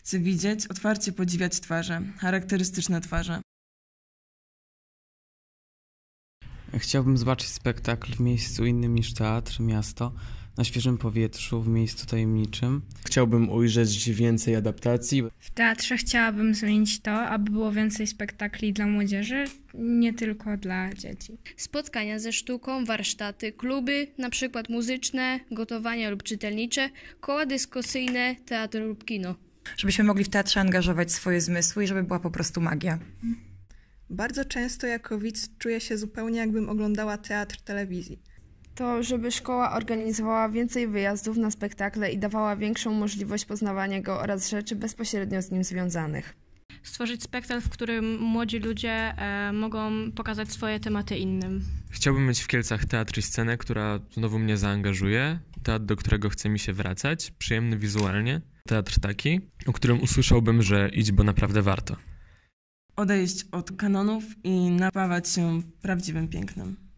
Chcę widzieć, otwarcie podziwiać twarze, charakterystyczne twarze. Chciałbym zobaczyć spektakl w miejscu innym niż teatr, miasto, na świeżym powietrzu, w miejscu tajemniczym. Chciałbym ujrzeć więcej adaptacji. W teatrze chciałabym zmienić to, aby było więcej spektakli dla młodzieży, nie tylko dla dzieci. Spotkania ze sztuką, warsztaty, kluby, na przykład muzyczne, gotowania lub czytelnicze, koła dyskusyjne, teatr lub kino żebyśmy mogli w teatrze angażować swoje zmysły i żeby była po prostu magia. Bardzo często jako widz czuję się zupełnie jakbym oglądała teatr telewizji. To, żeby szkoła organizowała więcej wyjazdów na spektakle i dawała większą możliwość poznawania go oraz rzeczy bezpośrednio z nim związanych stworzyć spektakl, w którym młodzi ludzie e, mogą pokazać swoje tematy innym. Chciałbym mieć w Kielcach teatr i scenę, która znowu mnie zaangażuje, teatr, do którego chce mi się wracać, przyjemny wizualnie, teatr taki, o którym usłyszałbym, że idź, bo naprawdę warto. Odejść od kanonów i napawać się prawdziwym pięknem.